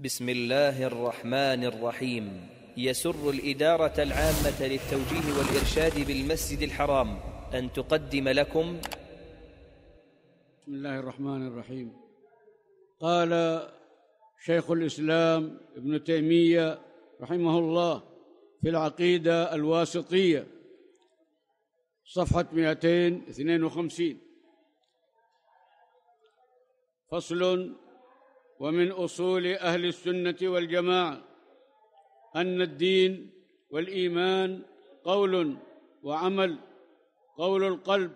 بسم الله الرحمن الرحيم يسر الإدارة العامة للتوجيه والإرشاد بالمسجد الحرام أن تقدم لكم بسم الله الرحمن الرحيم قال شيخ الإسلام ابن تيمية رحمه الله في العقيدة الواسطية صفحة 252 فصل ومن اصول اهل السنه والجماعه ان الدين والايمان قول وعمل قول القلب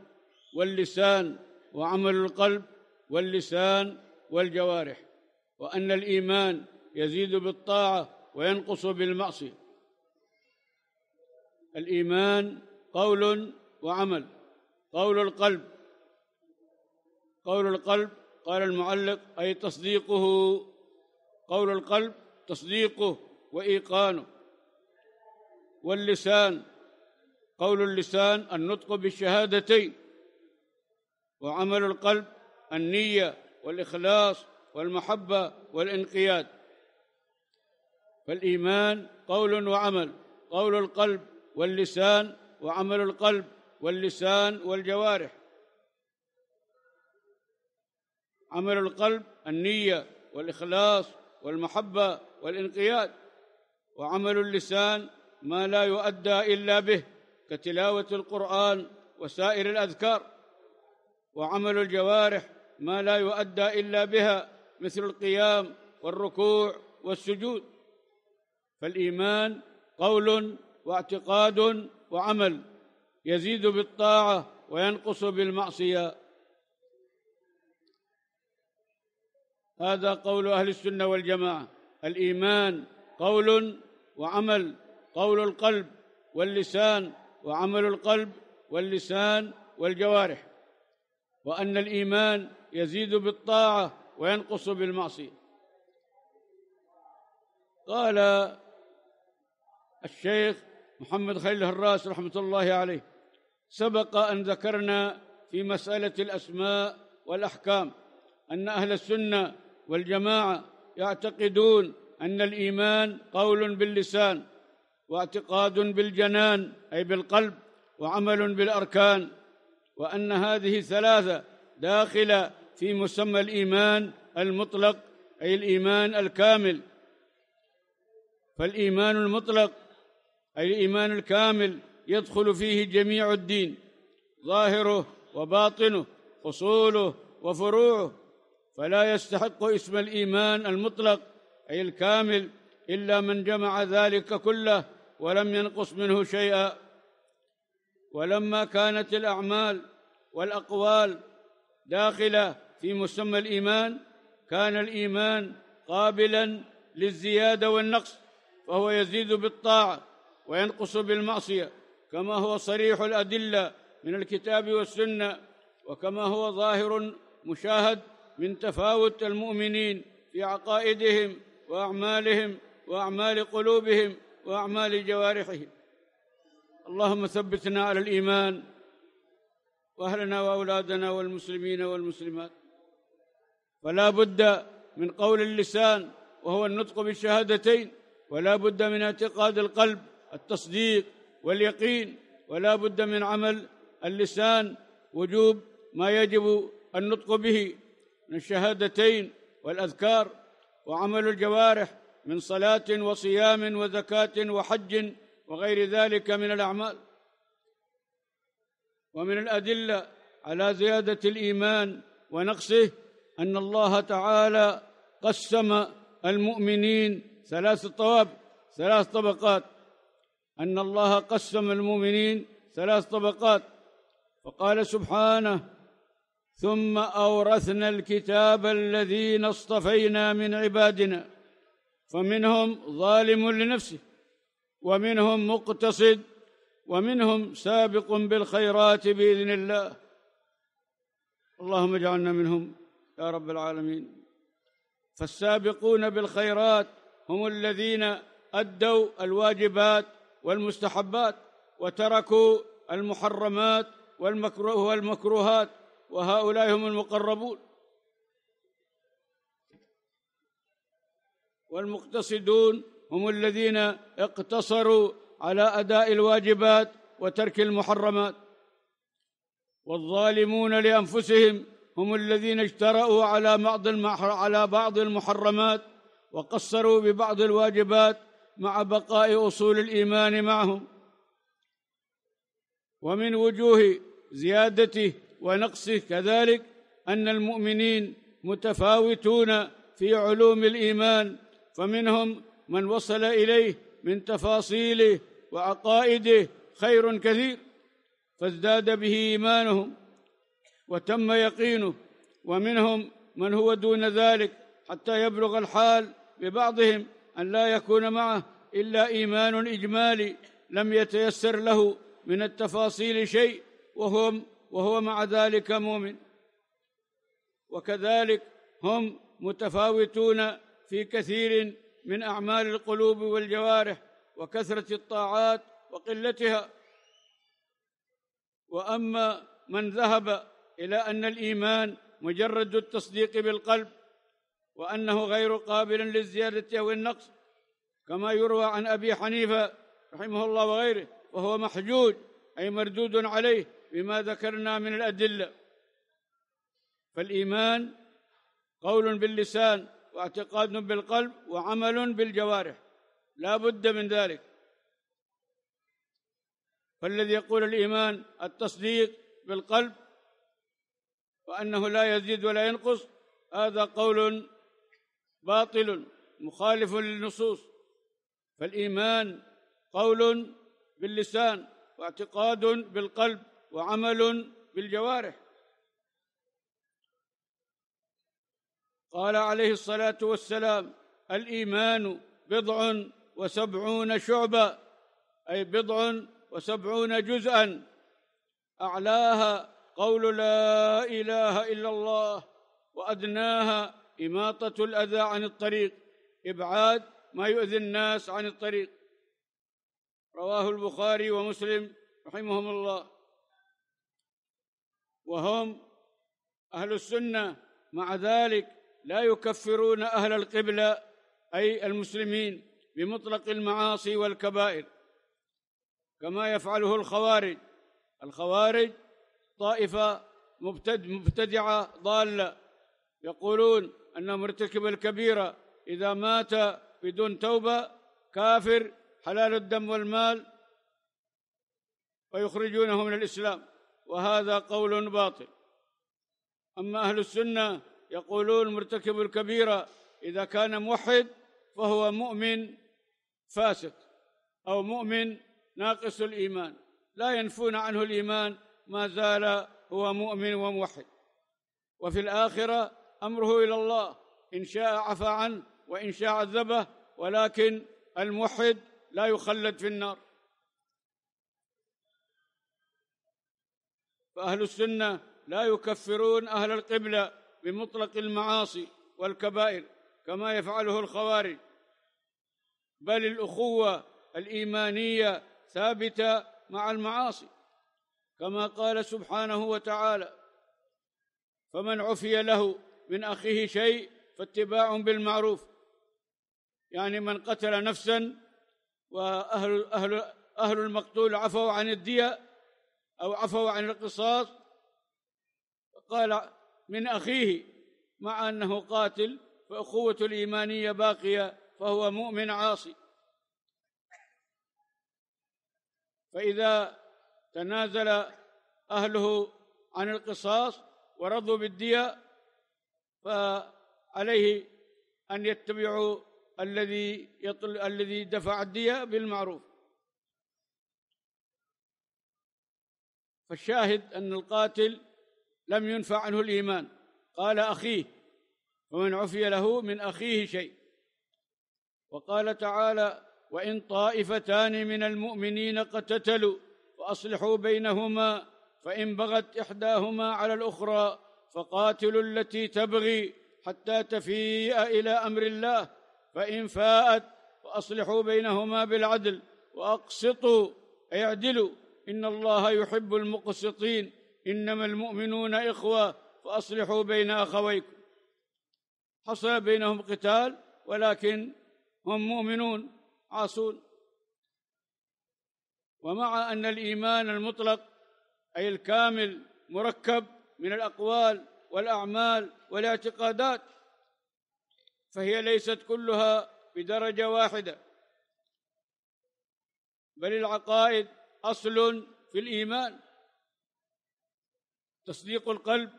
واللسان وعمل القلب واللسان والجوارح وان الايمان يزيد بالطاعه وينقص بالمعصيه الايمان قول وعمل قول القلب قول القلب قال المعلق أي تصديقه قول القلب تصديقه وإيقانه واللسان قول اللسان النطق بالشهادتين وعمل القلب النية والإخلاص والمحبة والانقياد فالإيمان قول وعمل قول القلب واللسان وعمل القلب واللسان والجوارح عمل القلب النية والإخلاص والمحبة والانقياد وعمل اللسان ما لا يؤدى إلا به كتلاوة القرآن وسائر الأذكار وعمل الجوارح ما لا يؤدى إلا بها مثل القيام والركوع والسجود فالإيمان قول واعتقاد وعمل يزيد بالطاعة وينقص بالمعصية هذا قول أهل السنة والجماعة الإيمان قول وعمل قول القلب واللسان وعمل القلب واللسان والجوارح وأن الإيمان يزيد بالطاعة وينقص بالمعصية قال الشيخ محمد خليل الراس رحمة الله عليه سبق أن ذكرنا في مسألة الأسماء والأحكام أن أهل السنة والجماعه يعتقدون ان الايمان قول باللسان واعتقاد بالجنان اي بالقلب وعمل بالاركان وان هذه الثلاثه داخله في مسمى الايمان المطلق اي الايمان الكامل فالايمان المطلق اي الايمان الكامل يدخل فيه جميع الدين ظاهره وباطنه اصوله وفروعه فلا يستحق اسم الايمان المطلق اي الكامل الا من جمع ذلك كله ولم ينقص منه شيئا ولما كانت الاعمال والاقوال داخله في مسمى الايمان كان الايمان قابلا للزياده والنقص فهو يزيد بالطاعه وينقص بالمعصيه كما هو صريح الادله من الكتاب والسنه وكما هو ظاهر مشاهد من تفاوت المؤمنين في عقائدهم واعمالهم واعمال قلوبهم واعمال جوارحهم اللهم ثبتنا على الايمان واهلنا واولادنا والمسلمين والمسلمات فلا بد من قول اللسان وهو النطق بالشهادتين ولا بد من اعتقاد القلب التصديق واليقين ولا بد من عمل اللسان وجوب ما يجب النطق به من الشهادتين والاذكار وعمل الجوارح من صلاه وصيام وزكاه وحج وغير ذلك من الاعمال ومن الادله على زياده الايمان ونقصه ان الله تعالى قسم المؤمنين ثلاث طوابق ثلاث طبقات ان الله قسم المؤمنين ثلاث طبقات فقال سبحانه ثم أورثنا الكتاب الذين اصطفينا من عبادنا فمنهم ظالم لنفسه ومنهم مقتصد ومنهم سابق بالخيرات بإذن الله اللهم اجعلنا منهم يا رب العالمين فالسابقون بالخيرات هم الذين أدوا الواجبات والمستحبات وتركوا المحرمات والمكروه والمكروهات وهؤلاء هم المقربون والمقتصدون هم الذين اقتصروا على اداء الواجبات وترك المحرمات والظالمون لانفسهم هم الذين اجترأوا على بعض على بعض المحرمات وقصروا ببعض الواجبات مع بقاء اصول الايمان معهم ومن وجوه زيادته ونقصه كذلك ان المؤمنين متفاوتون في علوم الايمان فمنهم من وصل اليه من تفاصيله وعقائده خير كثير فازداد به ايمانهم وتم يقينه ومنهم من هو دون ذلك حتى يبلغ الحال ببعضهم ان لا يكون معه الا ايمان اجمالي لم يتيسر له من التفاصيل شيء وهم وهو مع ذلك مؤمن وكذلك هم متفاوتون في كثير من اعمال القلوب والجوارح وكثره الطاعات وقلتها واما من ذهب الى ان الايمان مجرد التصديق بالقلب وانه غير قابل للزياده او النقص كما يروى عن ابي حنيفه رحمه الله وغيره وهو محجوج اي مردود عليه بما ذكرنا من الأدلة فالإيمان قول باللسان واعتقاد بالقلب وعمل بالجوارح لا بد من ذلك فالذي يقول الإيمان التصديق بالقلب وأنه لا يزيد ولا ينقص هذا قول باطل مخالف للنصوص فالإيمان قول باللسان واعتقاد بالقلب وعمل بالجوارح قال عليه الصلاه والسلام الايمان بضع وسبعون شعبه اي بضع وسبعون جزءا اعلاها قول لا اله الا الله وادناها اماطه الاذى عن الطريق ابعاد ما يؤذي الناس عن الطريق رواه البخاري ومسلم رحمهم الله وهم أهل السنة مع ذلك لا يكفرون أهل القبلة أي المسلمين بمطلق المعاصي والكبائر كما يفعله الخوارج الخوارج طائفة مبتدعة ضالة يقولون أن مرتكب الكبيرة إذا مات بدون توبة كافر حلال الدم والمال ويخرجونه من الإسلام وهذا قول باطل أما أهل السنة يقولون مرتكب الكبيرة إذا كان موحد فهو مؤمن فاسق أو مؤمن ناقص الإيمان لا ينفون عنه الإيمان ما زال هو مؤمن وموحد وفي الآخرة أمره إلى الله إن شاء عفى عنه وإن شاء عذبه ولكن الموحد لا يخلد في النار فأهل السنة لا يكفرون أهل القبلة بمطلق المعاصي والكبائر كما يفعله الخوارج بل الأخوة الإيمانية ثابتة مع المعاصي كما قال سبحانه وتعالى فمن عفي له من أخيه شيء فاتباع بالمعروف يعني من قتل نفسا وأهل أهل أهل المقتول عفوا عن الدية أو عفوا عن القصاص قال من أخيه مع أنه قاتل فأخوة الإيمانية باقية فهو مؤمن عاصي فإذا تنازل أهله عن القصاص ورضوا بالدية فعليه أن يتبعوا الذي يطل الذي دفع الدية بالمعروف فالشاهد أن القاتل لم ينفع عنه الإيمان قال أخيه ومن عفي له من أخيه شيء وقال تعالى وإن طائفتان من المؤمنين قتتلوا فأصلحوا بينهما فإن بغت إحداهما على الأخرى فقاتلوا التي تبغي حتى تفيء إلى أمر الله فإن فاءت فأصلحوا بينهما بالعدل وأقسطوا أي اعدلوا إن الله يحب المقسطين إنما المؤمنون إخوة فأصلحوا بين أخويكم حصل بينهم قتال ولكن هم مؤمنون عاصون ومع أن الإيمان المطلق أي الكامل مركب من الأقوال والأعمال والاعتقادات فهي ليست كلها بدرجة واحدة بل العقائد أصل في الإيمان تصديق القلب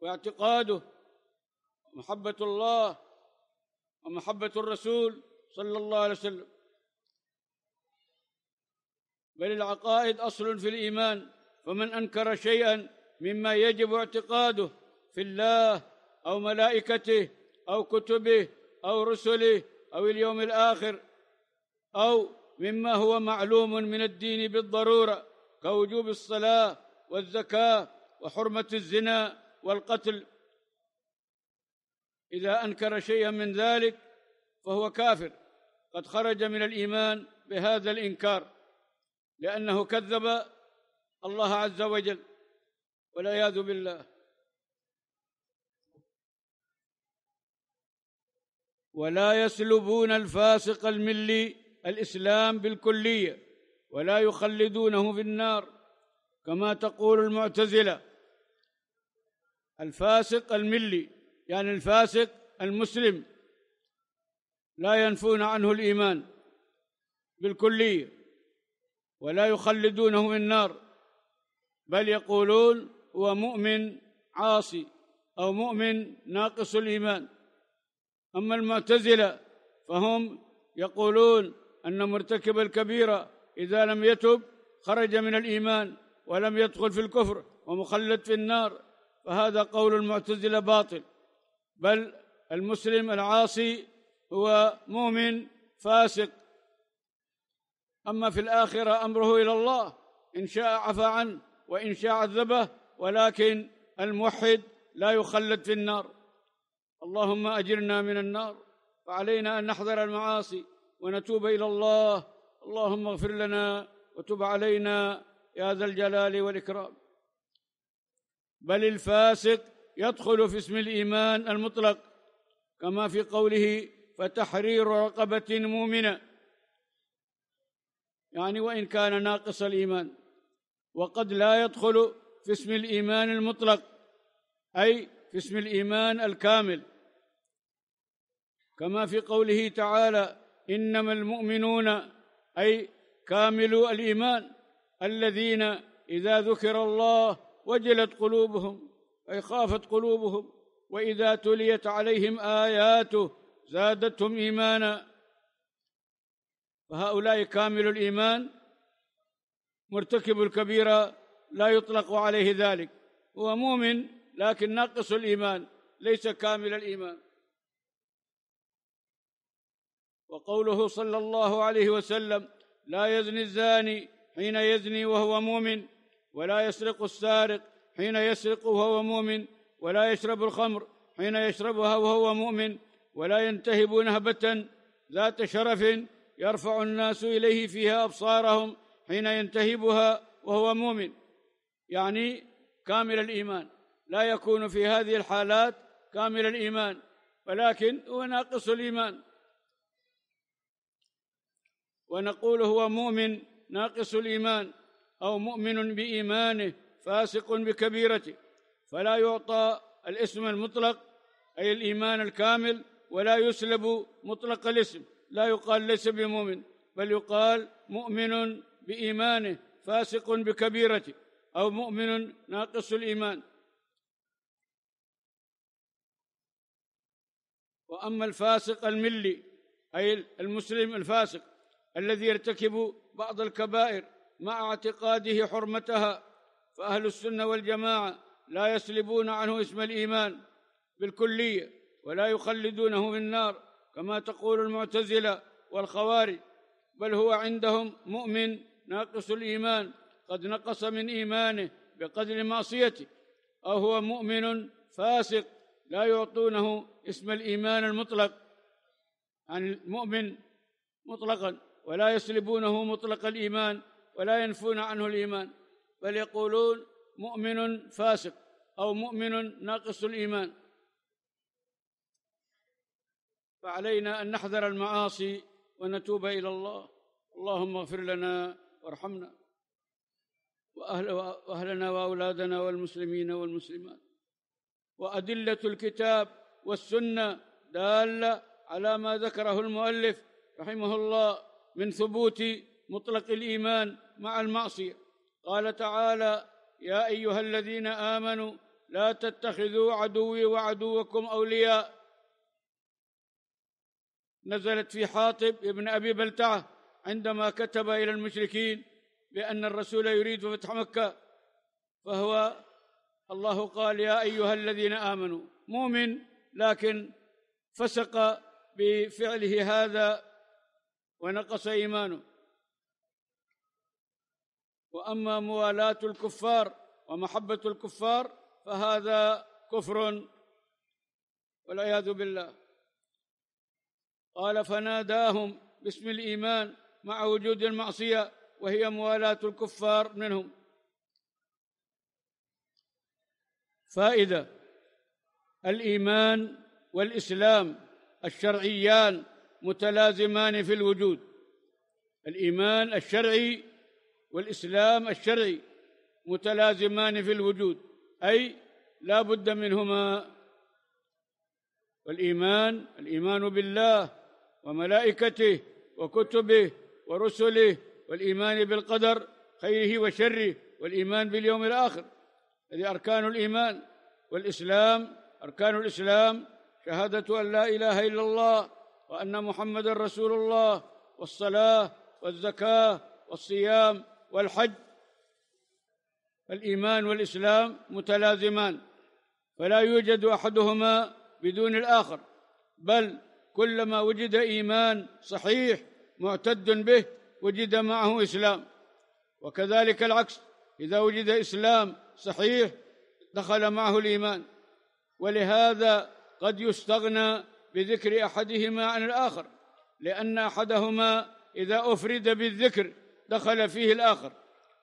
واعتقاده محبة الله ومحبة الرسول صلى الله عليه وسلم بل العقائد أصل في الإيمان فمن أنكر شيئا مما يجب اعتقاده في الله أو ملائكته أو كتبه أو رسله أو اليوم الآخر أو مما هو معلوم من الدين بالضروره كوجوب الصلاه والزكاه وحرمه الزنا والقتل اذا انكر شيئا من ذلك فهو كافر قد خرج من الايمان بهذا الانكار لانه كذب الله عز وجل والعياذ بالله ولا يسلبون الفاسق الملي الاسلام بالكليه ولا يخلدونه في النار كما تقول المعتزله الفاسق الملي يعني الفاسق المسلم لا ينفون عنه الايمان بالكليه ولا يخلدونه في النار بل يقولون هو مؤمن عاصي او مؤمن ناقص الايمان اما المعتزله فهم يقولون ان مرتكب الكبيره اذا لم يتب خرج من الايمان ولم يدخل في الكفر ومخلد في النار فهذا قول المعتزله باطل بل المسلم العاصي هو مؤمن فاسق اما في الاخره امره الى الله ان شاء عفى عنه وان شاء عذبه ولكن الموحد لا يخلد في النار اللهم اجرنا من النار فعلينا ان نحذر المعاصي ونتوب الى الله اللهم اغفر لنا وتب علينا يا ذا الجلال والاكرام بل الفاسق يدخل في اسم الايمان المطلق كما في قوله فتحرير رقبه مؤمنه يعني وان كان ناقص الايمان وقد لا يدخل في اسم الايمان المطلق اي في اسم الايمان الكامل كما في قوله تعالى إنما المؤمنون أي كاملو الإيمان الذين إذا ذكر الله وجلت قلوبهم أي خافت قلوبهم وإذا تليت عليهم آياته زادتهم إيمانا فهؤلاء كامل الإيمان مرتكب الكبيرة لا يطلق عليه ذلك هو مؤمن لكن ناقص الإيمان ليس كامل الإيمان وقوله صلى الله عليه وسلم لا يزني الزاني حين يزني وهو مؤمن ولا يسرق السارق حين يسرق وهو مؤمن ولا يشرب الخمر حين يشربها وهو مؤمن ولا ينتهب نهبة ذات شرف يرفع الناس إليه فيها أبصارهم حين ينتهبها وهو مؤمن يعني كامل الإيمان لا يكون في هذه الحالات كامل الإيمان ولكن هو ناقص الإيمان ونقول هو مؤمن ناقص الايمان او مؤمن بايمانه فاسق بكبيرته فلا يعطى الاسم المطلق اي الايمان الكامل ولا يسلب مطلق الاسم لا يقال ليس بمؤمن بل يقال مؤمن بايمانه فاسق بكبيرته او مؤمن ناقص الايمان واما الفاسق الملي اي المسلم الفاسق الذي يرتكب بعض الكبائر مع اعتقاده حرمتها فأهل السنة والجماعة لا يسلبون عنه اسم الإيمان بالكلية ولا يخلدونه في النار كما تقول المعتزلة والخوارج بل هو عندهم مؤمن ناقص الإيمان قد نقص من إيمانه بقدر معصيته أو هو مؤمن فاسق لا يعطونه اسم الإيمان المطلق عن يعني المؤمن مطلقا ولا يسلبونه مطلق الايمان ولا ينفون عنه الايمان بل يقولون مؤمن فاسق او مؤمن ناقص الايمان فعلينا ان نحذر المعاصي ونتوب الى الله اللهم اغفر لنا وارحمنا وأهل واهلنا واولادنا والمسلمين والمسلمات وادله الكتاب والسنه داله على ما ذكره المؤلف رحمه الله من ثبوت مطلق الايمان مع المعصيه قال تعالى يا ايها الذين امنوا لا تتخذوا عدوي وعدوكم اولياء نزلت في حاطب ابن ابي بلتعه عندما كتب الى المشركين بان الرسول يريد فتح مكه فهو الله قال يا ايها الذين امنوا مؤمن لكن فسق بفعله هذا ونقص ايمانه واما موالاه الكفار ومحبه الكفار فهذا كفر والعياذ بالله قال فناداهم باسم الايمان مع وجود المعصيه وهي موالاه الكفار منهم فائده الايمان والاسلام الشرعيان متلازمان في الوجود الايمان الشرعي والاسلام الشرعي متلازمان في الوجود اي لا بد منهما والايمان الايمان بالله وملائكته وكتبه ورسله والايمان بالقدر خيره وشره والايمان باليوم الاخر هذه اركان الايمان والاسلام اركان الاسلام شهاده ان لا اله الا الله وان محمدا رسول الله والصلاه والزكاه والصيام والحج الايمان والاسلام متلازمان فلا يوجد احدهما بدون الاخر بل كلما وجد ايمان صحيح معتد به وجد معه اسلام وكذلك العكس اذا وجد اسلام صحيح دخل معه الايمان ولهذا قد يستغنى بذكر احدهما عن الاخر لان احدهما اذا افرد بالذكر دخل فيه الاخر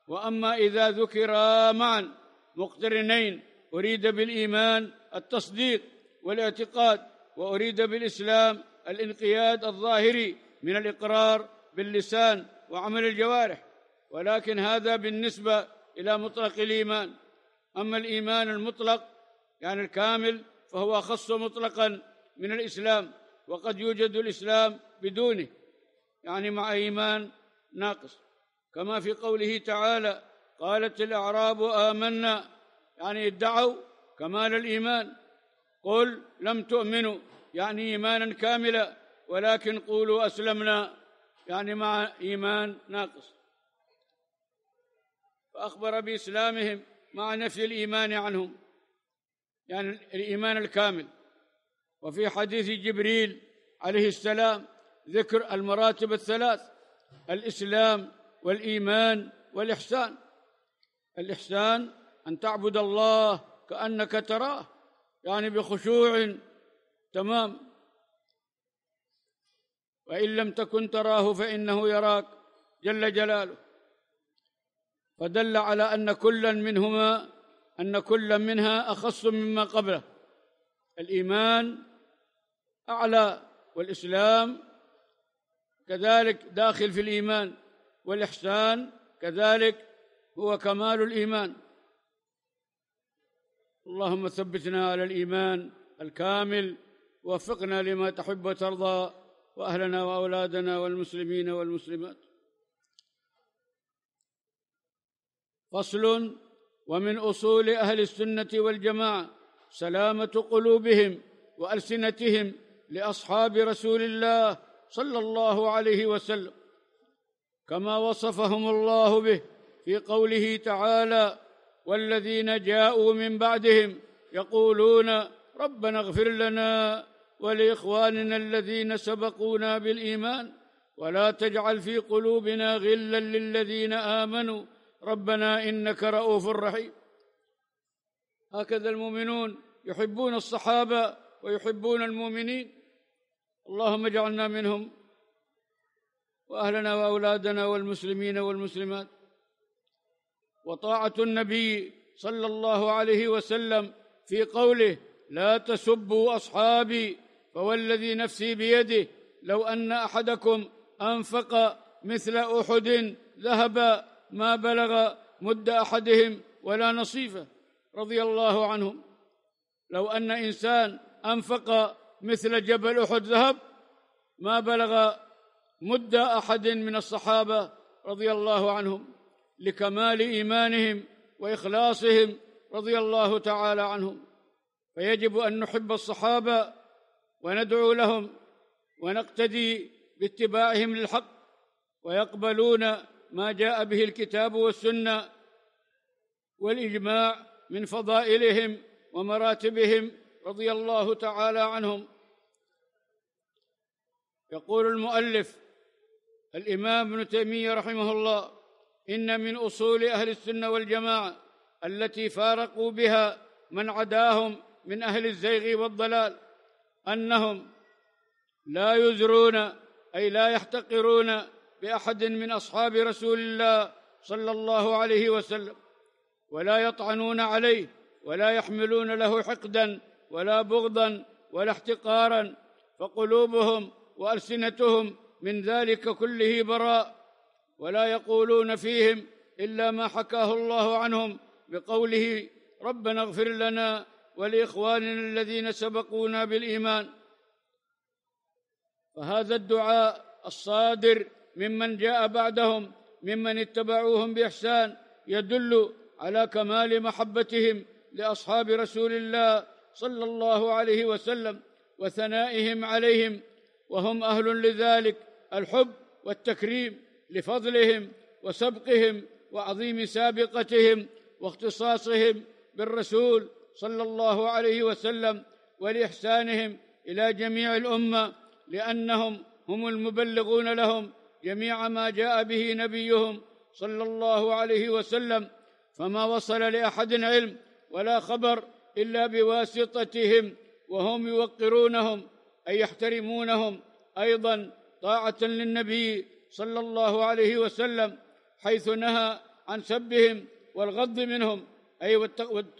واما اذا ذكرا معا مقترنين اريد بالايمان التصديق والاعتقاد واريد بالاسلام الانقياد الظاهري من الاقرار باللسان وعمل الجوارح ولكن هذا بالنسبه الى مطلق الايمان اما الايمان المطلق يعني الكامل فهو اخص مطلقا من الإسلام وقد يوجد الإسلام بدونه يعني مع إيمان ناقص كما في قوله تعالى قالت الأعراب آمنا يعني ادعوا كمال الإيمان قل لم تؤمنوا يعني إيمانا كاملا ولكن قولوا أسلمنا يعني مع إيمان ناقص فأخبر بإسلامهم مع نفي الإيمان عنهم يعني الإيمان الكامل وفي حديث جبريل عليه السلام ذكر المراتب الثلاث الاسلام والايمان والاحسان الاحسان ان تعبد الله كانك تراه يعني بخشوع تمام وان لم تكن تراه فانه يراك جل جلاله فدل على ان كلا منهما ان كلا منها اخص مما قبله الإيمان أعلى والإسلام كذلك داخل في الإيمان والإحسان كذلك هو كمال الإيمان اللهم ثبتنا على الإيمان الكامل وفقنا لما تحب وترضى وأهلنا وأولادنا والمسلمين والمسلمات فصل ومن أصول أهل السنة والجماعة سلامه قلوبهم والسنتهم لاصحاب رسول الله صلى الله عليه وسلم كما وصفهم الله به في قوله تعالى والذين جاءوا من بعدهم يقولون ربنا اغفر لنا ولاخواننا الذين سبقونا بالايمان ولا تجعل في قلوبنا غلا للذين امنوا ربنا انك رؤوف رحيم هكذا المؤمنون يحبون الصحابه ويحبون المؤمنين اللهم اجعلنا منهم واهلنا واولادنا والمسلمين والمسلمات وطاعه النبي صلى الله عليه وسلم في قوله لا تسبوا اصحابي فوالذي نفسي بيده لو ان احدكم انفق مثل احد ذهب ما بلغ مد احدهم ولا نصيفه رضي الله عنهم لو ان انسان انفق مثل جبل احد ذهب ما بلغ مد احد من الصحابه رضي الله عنهم لكمال ايمانهم واخلاصهم رضي الله تعالى عنهم فيجب ان نحب الصحابه وندعو لهم ونقتدي باتباعهم للحق ويقبلون ما جاء به الكتاب والسنه والاجماع من فضائلهم ومراتبهم رضي الله تعالى عنهم يقول المؤلف الامام ابن تيميه رحمه الله ان من اصول اهل السنه والجماعه التي فارقوا بها من عداهم من اهل الزيغ والضلال انهم لا يزرون اي لا يحتقرون باحد من اصحاب رسول الله صلى الله عليه وسلم ولا يطعنون عليه ولا يحملون له حقدا ولا بغضا ولا احتقارا فقلوبهم والسنتهم من ذلك كله براء ولا يقولون فيهم الا ما حكاه الله عنهم بقوله ربنا اغفر لنا ولاخواننا الذين سبقونا بالايمان فهذا الدعاء الصادر ممن جاء بعدهم ممن اتبعوهم باحسان يدل على كمال محبتهم لاصحاب رسول الله صلى الله عليه وسلم وثنائهم عليهم وهم اهل لذلك الحب والتكريم لفضلهم وسبقهم وعظيم سابقتهم واختصاصهم بالرسول صلى الله عليه وسلم ولاحسانهم الى جميع الامه لانهم هم المبلغون لهم جميع ما جاء به نبيهم صلى الله عليه وسلم فما وصل لاحد علم ولا خبر الا بواسطتهم وهم يوقرونهم اي يحترمونهم ايضا طاعه للنبي صلى الله عليه وسلم حيث نهى عن سبهم والغض منهم اي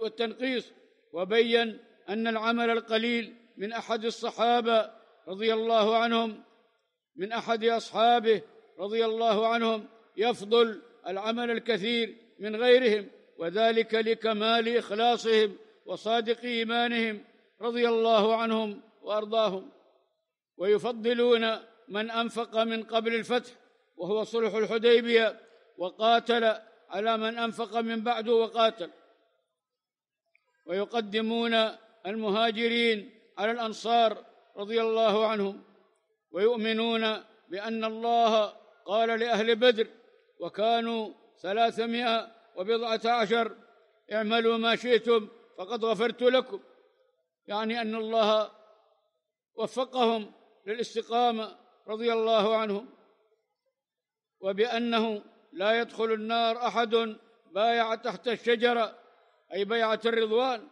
والتنقيص وبين ان العمل القليل من احد الصحابه رضي الله عنهم من احد اصحابه رضي الله عنهم يفضل العمل الكثير من غيرهم وذلك لكمال اخلاصهم وصادق ايمانهم رضي الله عنهم وارضاهم ويفضلون من انفق من قبل الفتح وهو صلح الحديبيه وقاتل على من انفق من بعده وقاتل ويقدمون المهاجرين على الانصار رضي الله عنهم ويؤمنون بان الله قال لاهل بدر وكانوا ثلاثمائة وبضعة عشر اعملوا ما شئتم فقد غفرت لكم يعني أن الله وفقهم للاستقامة رضي الله عنهم وبأنه لا يدخل النار أحد بايع تحت الشجرة أي بيعة الرضوان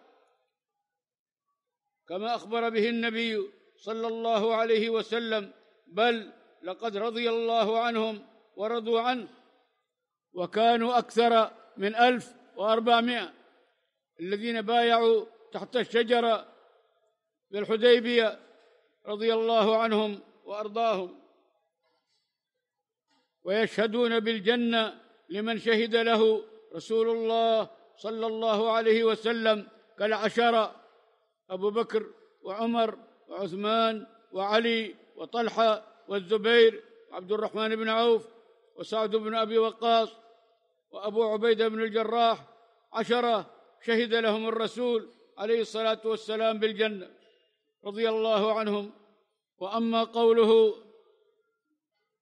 كما أخبر به النبي صلى الله عليه وسلم بل لقد رضي الله عنهم ورضوا عنه وكانوا أكثر من ألف وأربعمائة الذين بايعوا تحت الشجرة بالحديبية رضي الله عنهم وأرضاهم ويشهدون بالجنة لمن شهد له رسول الله صلى الله عليه وسلم كالعشرة أبو بكر وعمر وعثمان وعلي وطلحة والزبير وعبد الرحمن بن عوف وسعد بن أبي وقاص وأبو عبيدة بن الجراح عشرة شهد لهم الرسول عليه الصلاة والسلام بالجنة رضي الله عنهم وأما قوله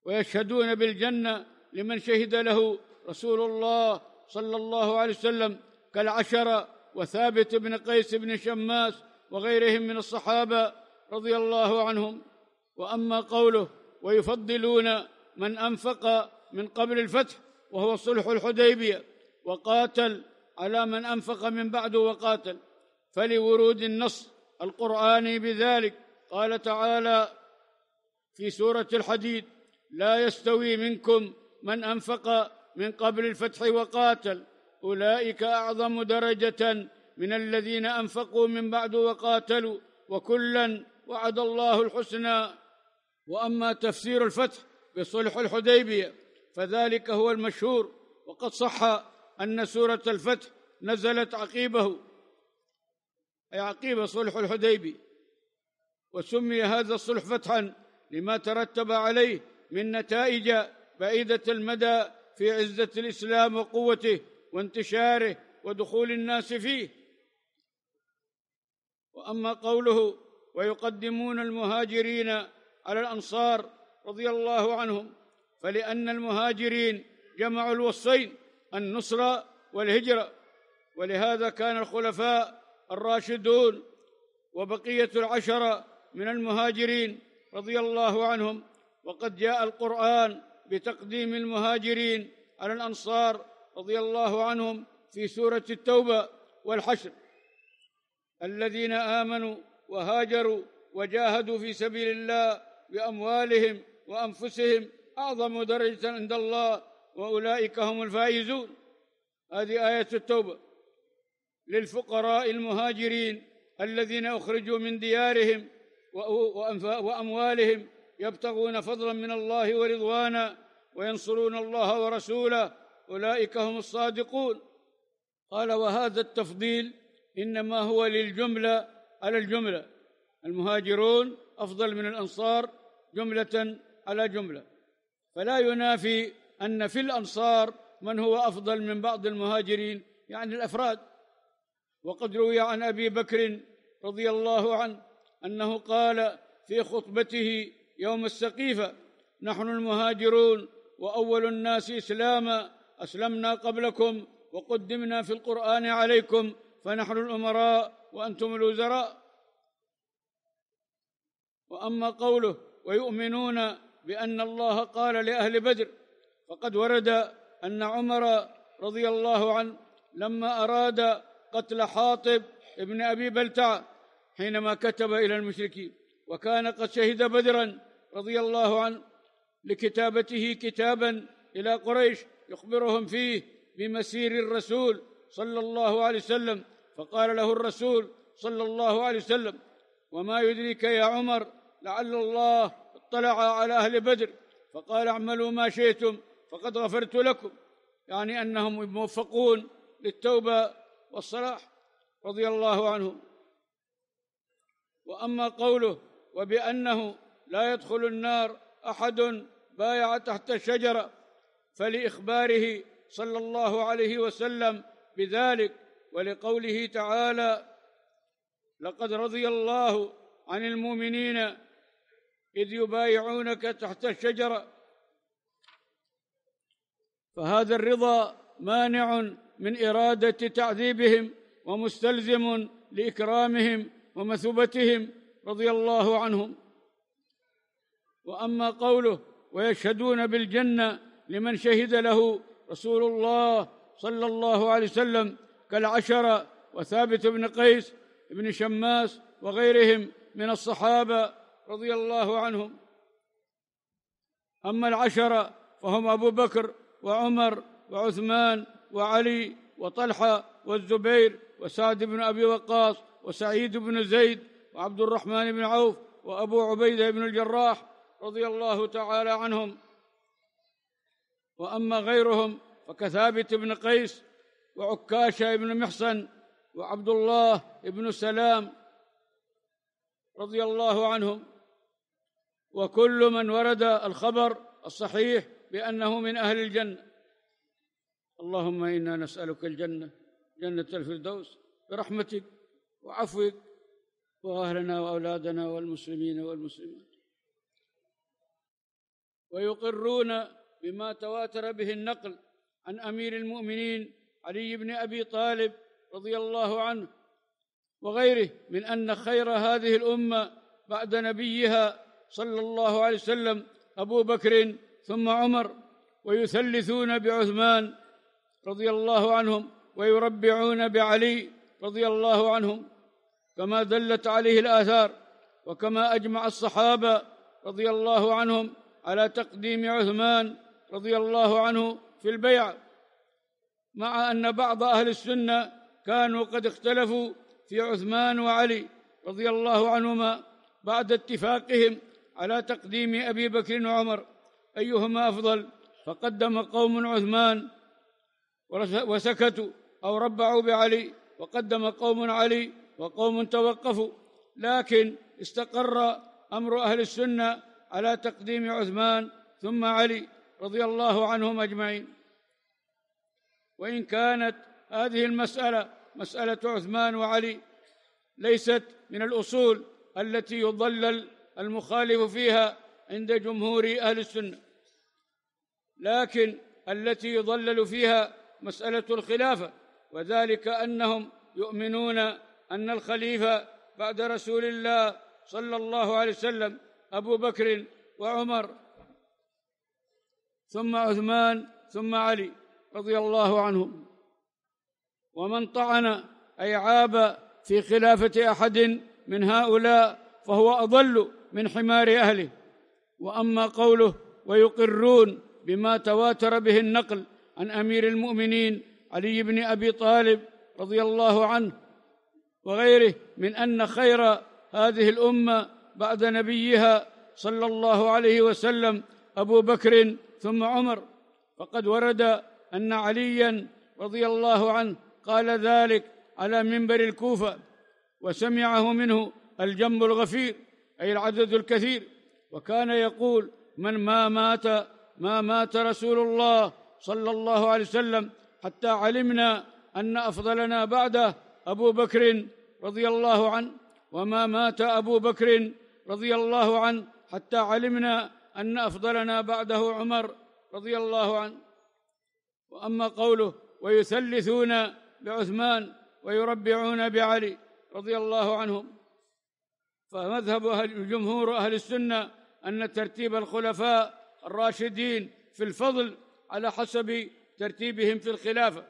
ويشهدون بالجنة لمن شهد له رسول الله صلى الله عليه وسلم كالعشرة وثابت بن قيس بن شماس وغيرهم من الصحابة رضي الله عنهم وأما قوله ويفضلون من أنفق من قبل الفتح وهو صلح الحديبيه وقاتل على من انفق من بعده وقاتل فلورود النص القراني بذلك قال تعالى في سوره الحديد لا يستوي منكم من انفق من قبل الفتح وقاتل اولئك اعظم درجه من الذين انفقوا من بعد وقاتلوا وكلا وعد الله الحسنى واما تفسير الفتح بصلح الحديبيه فذلك هو المشهور وقد صح ان سوره الفتح نزلت عقيبه اي عقيب صلح الحديبي وسمي هذا الصلح فتحا لما ترتب عليه من نتائج بعيده المدى في عزه الاسلام وقوته وانتشاره ودخول الناس فيه واما قوله ويقدمون المهاجرين على الانصار رضي الله عنهم فلأن المهاجرين جمعوا الوصفين النصرة والهجرة ولهذا كان الخلفاء الراشدون وبقية العشرة من المهاجرين رضي الله عنهم وقد جاء القرآن بتقديم المهاجرين على الأنصار رضي الله عنهم في سورة التوبة والحشر الذين آمنوا وهاجروا وجاهدوا في سبيل الله بأموالهم وأنفسهم أعظم درجة عند الله وأولئك هم الفائزون هذه آية التوبة للفقراء المهاجرين الذين أخرجوا من ديارهم وأموالهم يبتغون فضلا من الله ورضوانا وينصرون الله ورسوله أولئك هم الصادقون قال وهذا التفضيل إنما هو للجملة على الجملة المهاجرون أفضل من الأنصار جملة على جمله فلا ينافي ان في الانصار من هو افضل من بعض المهاجرين يعني الافراد وقد روي عن ابي بكر رضي الله عنه انه قال في خطبته يوم السقيفه نحن المهاجرون واول الناس اسلاما اسلمنا قبلكم وقدمنا في القران عليكم فنحن الامراء وانتم الوزراء واما قوله ويؤمنون بان الله قال لاهل بدر فقد ورد ان عمر رضي الله عنه لما اراد قتل حاطب ابن ابي بلتع حينما كتب الى المشركين وكان قد شهد بدرا رضي الله عنه لكتابته كتابا الى قريش يخبرهم فيه بمسير الرسول صلى الله عليه وسلم فقال له الرسول صلى الله عليه وسلم وما يدريك يا عمر لعل الله اطلع على أهل بدر فقال اعملوا ما شئتم فقد غفرت لكم يعني أنهم موفقون للتوبة والصلاح رضي الله عنهم وأما قوله وبأنه لا يدخل النار أحد بايع تحت الشجرة فلإخباره صلى الله عليه وسلم بذلك ولقوله تعالى لقد رضي الله عن المؤمنين إذ يبايعونك تحت الشجرة فهذا الرضا مانع من إرادة تعذيبهم ومستلزم لإكرامهم ومثوبتهم رضي الله عنهم وأما قوله ويشهدون بالجنة لمن شهد له رسول الله صلى الله عليه وسلم كالعشرة وثابت بن قيس بن شماس وغيرهم من الصحابة رضي الله عنهم أما العشرة فهم أبو بكر وعمر وعثمان وعلي وطلحة والزبير وسعد بن أبي وقاص وسعيد بن زيد وعبد الرحمن بن عوف وأبو عبيدة بن الجراح رضي الله تعالى عنهم وأما غيرهم فكثابت بن قيس وعكاشة بن محصن وعبد الله بن سلام رضي الله عنهم وكل من ورد الخبر الصحيح بأنه من أهل الجنة اللهم إنا نسألك الجنة جنة الفردوس برحمتك وعفوك وأهلنا وأولادنا والمسلمين والمسلمات ويقرون بما تواتر به النقل عن أمير المؤمنين علي بن أبي طالب رضي الله عنه وغيره من أن خير هذه الأمة بعد نبيها صلى الله عليه وسلم ابو بكر ثم عمر ويثلثون بعثمان رضي الله عنهم ويربعون بعلي رضي الله عنهم كما دلت عليه الاثار وكما اجمع الصحابه رضي الله عنهم على تقديم عثمان رضي الله عنه في البيع مع ان بعض اهل السنه كانوا قد اختلفوا في عثمان وعلي رضي الله عنهما بعد اتفاقهم على تقديم أبي بكر وعمر أيهما أفضل فقدم قوم عثمان وسكتوا أو ربعوا بعلي وقدم قوم علي وقوم توقفوا لكن استقر أمر أهل السنة على تقديم عثمان ثم علي رضي الله عنهم أجمعين وإن كانت هذه المسألة مسألة عثمان وعلي ليست من الأصول التي يضلل المخالف فيها عند جمهور أهل السنة لكن التي يضلل فيها مسألة الخلافة وذلك أنهم يؤمنون أن الخليفة بعد رسول الله صلى الله عليه وسلم أبو بكر وعمر ثم عثمان ثم علي رضي الله عنهم ومن طعن أي عاب في خلافة أحد من هؤلاء فهو أضل من حمار اهله واما قوله ويقرون بما تواتر به النقل عن امير المؤمنين علي بن ابي طالب رضي الله عنه وغيره من ان خير هذه الامه بعد نبيها صلى الله عليه وسلم ابو بكر ثم عمر فقد ورد ان عليا رضي الله عنه قال ذلك على منبر الكوفه وسمعه منه الجنب الغفير أي العدد الكثير وكان يقول من ما مات ما مات رسول الله صلى الله عليه وسلم حتى علمنا أن أفضلنا بعده أبو بكر رضي الله عنه وما مات أبو بكر رضي الله عنه حتى علمنا أن أفضلنا بعده عمر رضي الله عنه وأما قوله ويثلثون بعثمان ويربعون بعلي رضي الله عنهم فمذهب أهل جمهور أهل السنة أن ترتيب الخلفاء الراشدين في الفضل على حسب ترتيبهم في الخلافة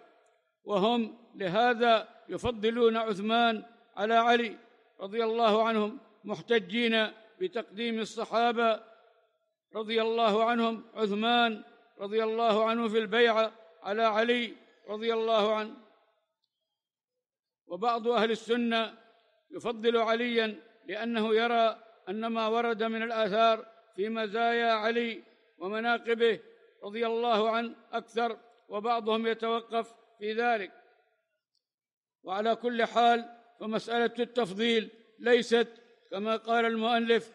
وهم لهذا يفضلون عثمان على علي رضي الله عنهم محتجين بتقديم الصحابة رضي الله عنهم عثمان رضي الله عنه في البيعة على علي رضي الله عنه وبعض أهل السنة يفضل عليا لأنه يرى أن ما ورد من الآثار في مزايا علي ومناقبه رضي الله عنه أكثر وبعضهم يتوقف في ذلك وعلى كل حال فمسألة التفضيل ليست كما قال المؤلف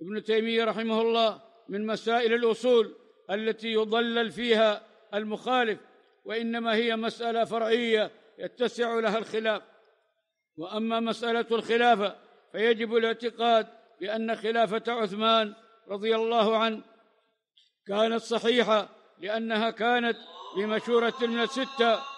ابن تيمية رحمه الله من مسائل الأصول التي يضلل فيها المخالف وإنما هي مسألة فرعية يتسع لها الخلاف وأما مسألة الخلافة فيجب الاعتقاد بأن خلافة عثمان رضي الله عنه كانت صحيحة لأنها كانت بمشورة من الستة